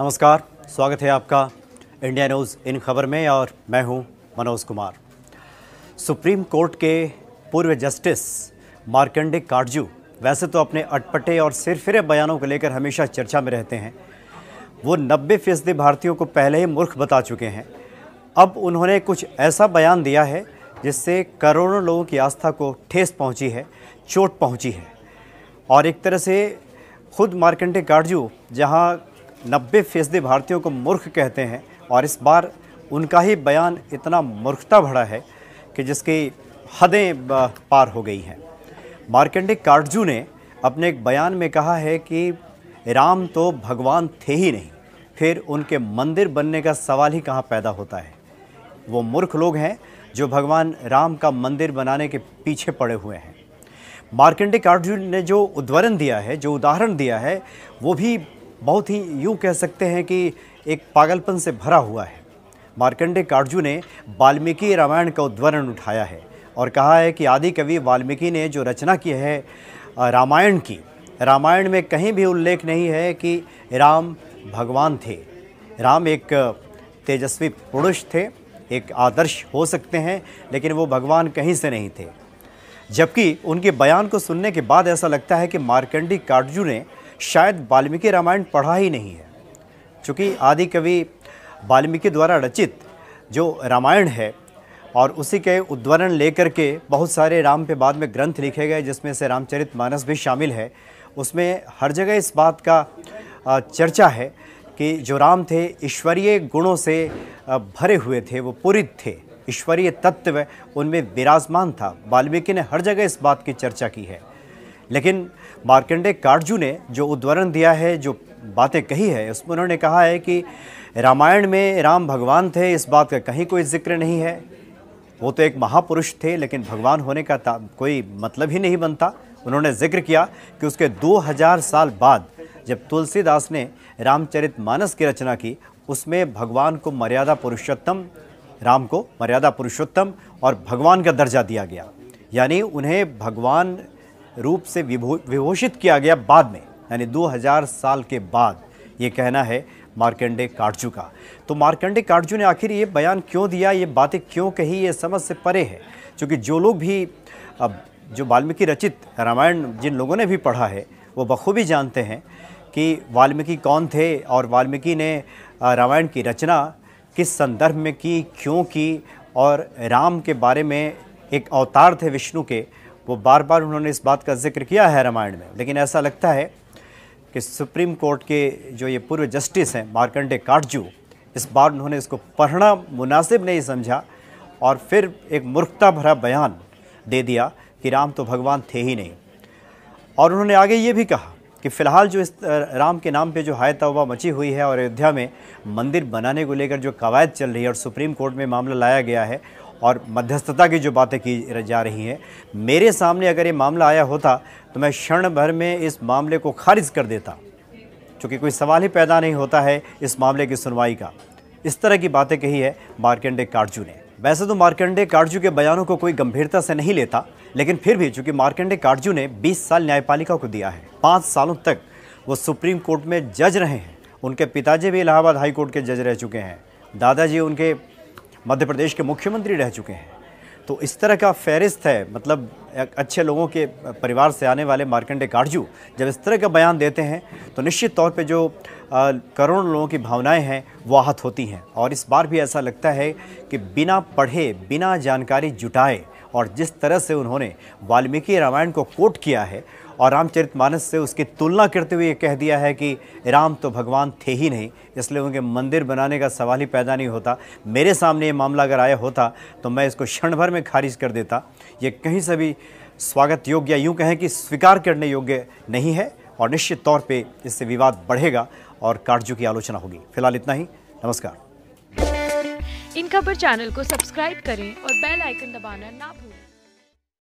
नमस्कार स्वागत है आपका इंडिया न्यूज़ इन खबर में और मैं हूं मनोज कुमार सुप्रीम कोर्ट के पूर्व जस्टिस मार्कंडे काटजू वैसे तो अपने अटपटे और सिरफिरे बयानों को लेकर हमेशा चर्चा में रहते हैं वो नब्बे फीसदी भारतीयों को पहले ही मूर्ख बता चुके हैं अब उन्होंने कुछ ऐसा बयान दिया है जिससे करोड़ों लोगों की आस्था को ठेस पहुंची है चोट पहुंची है और एक तरह से खुद मार्कंडे काटजू जहां नब्बे फीसदी भारतीयों को मूर्ख कहते हैं और इस बार उनका ही बयान इतना मूर्खता भरा है कि जिसकी हदें पार हो गई हैं मार्केंडे कार्डजू ने अपने एक बयान में कहा है कि राम तो भगवान थे ही नहीं फिर उनके मंदिर बनने का सवाल ही कहाँ पैदा होता है वो मूर्ख लोग हैं जो भगवान राम का मंदिर बनाने के पीछे पड़े हुए हैं मार्केंडे कार्डजू ने जो उद्वरण दिया है जो उदाहरण दिया है वो भी बहुत ही यूँ कह सकते हैं कि एक पागलपन से भरा हुआ है मार्कंडे कार्जू ने वाल्मीकि रामायण का उद्वरण उठाया है और कहा है कि आदि कवि वाल्मीकि ने जो रचना की है रामायण की रामायण में कहीं भी उल्लेख नहीं है कि राम भगवान थे राम एक तेजस्वी पुरुष थे एक आदर्श हो सकते हैं लेकिन वो भगवान कहीं से नहीं थे जबकि उनके बयान को सुनने के बाद ऐसा लगता है कि मार्कंडी काटजू ने शायद वाल्मीकि रामायण पढ़ा ही नहीं है चूँकि आदि कवि वाल्मीकि द्वारा रचित जो रामायण है और उसी के उद्वरण लेकर के बहुत सारे राम पे बाद में ग्रंथ लिखे गए जिसमें से रामचरित मानस भी शामिल है उसमें हर जगह इस बात का चर्चा है कि जो राम थे ईश्वरीय गुणों से भरे हुए थे वो पूरी थे ईश्वरीय तत्व उनमें विराजमान था वाल्मीकि ने हर जगह इस बात की चर्चा की है लेकिन मार्कंडे कार्जू ने जो उद्वरण दिया है जो बातें कही है उसमें उन्होंने कहा है कि रामायण में राम भगवान थे इस बात का कहीं कोई जिक्र नहीं है वो तो एक महापुरुष थे लेकिन भगवान होने का कोई मतलब ही नहीं बनता उन्होंने जिक्र किया कि उसके 2000 साल बाद जब तुलसीदास ने रामचरित मानस की रचना की उसमें भगवान को मर्यादा पुरुषोत्तम राम को मर्यादा पुरुषोत्तम और भगवान का दर्जा दिया गया यानी उन्हें भगवान रूप से विभो विभूषित किया गया बाद में यानी 2000 साल के बाद ये कहना है मार्कंडे काटजू का तो मार्कंडे काटजू ने आखिर ये बयान क्यों दिया ये बातें क्यों कही ये समझ से परे है क्योंकि जो लोग भी अब जो वाल्मीकि रचित रामायण जिन लोगों ने भी पढ़ा है वो बखूबी जानते हैं कि वाल्मीकि कौन थे और वाल्मीकि ने रामायण की रचना किस संदर्भ में की क्यों की और राम के बारे में एक अवतार थे विष्णु के वो बार बार उन्होंने इस बात का जिक्र किया है रामायण में लेकिन ऐसा लगता है कि सुप्रीम कोर्ट के जो ये पूर्व जस्टिस हैं मार्कंडे काटजू इस बार उन्होंने इसको पढ़ना मुनासिब नहीं समझा और फिर एक मूर्खता भरा बयान दे दिया कि राम तो भगवान थे ही नहीं और उन्होंने आगे ये भी कहा कि फ़िलहाल जो इस राम के नाम पे जो हाय तवा मची हुई है और अयोध्या में मंदिर बनाने को लेकर जो कवायद चल रही है और सुप्रीम कोर्ट में मामला लाया गया है और मध्यस्थता की जो बातें की जा रही हैं मेरे सामने अगर ये मामला आया होता तो मैं क्षण भर में इस मामले को खारिज कर देता चूँकि कोई सवाल ही पैदा नहीं होता है इस मामले की सुनवाई का इस तरह की बातें कही है मार्केंडे कार्जू ने वैसे तो मार्केंडे कार्जू के बयानों को कोई गंभीरता से नहीं लेता लेकिन फिर भी चूंकि मार्केंडे कार्जू ने 20 साल न्यायपालिका को दिया है पाँच सालों तक वो सुप्रीम कोर्ट में जज रहे हैं उनके पिताजी भी इलाहाबाद हाई कोर्ट के जज रह चुके हैं दादाजी उनके मध्य प्रदेश के मुख्यमंत्री रह चुके हैं तो इस तरह का फहरिस्त है मतलब अच्छे लोगों के परिवार से आने वाले मार्कंडे काटजू जब इस तरह का बयान देते हैं तो निश्चित तौर पे जो करोड़ों लोगों की भावनाएं हैं वो आहत होती हैं और इस बार भी ऐसा लगता है कि बिना पढ़े बिना जानकारी जुटाए और जिस तरह से उन्होंने वाल्मीकि रामायण को कोट किया है और रामचरितमानस से उसकी तुलना करते हुए ये कह दिया है कि राम तो भगवान थे ही नहीं इसलिए उनके मंदिर बनाने का सवाल ही पैदा नहीं होता मेरे सामने ये मामला अगर आया होता तो मैं इसको क्षण भर में खारिज कर देता ये कहीं से भी स्वागत योग्य या यूँ कहें कि स्वीकार करने योग्य नहीं है और निश्चित तौर पर इससे विवाद बढ़ेगा और काटजू की आलोचना होगी फिलहाल इतना ही नमस्कार इन खबर चैनल को सब्सक्राइब करें और बेल आइकन दबाना ना भूलें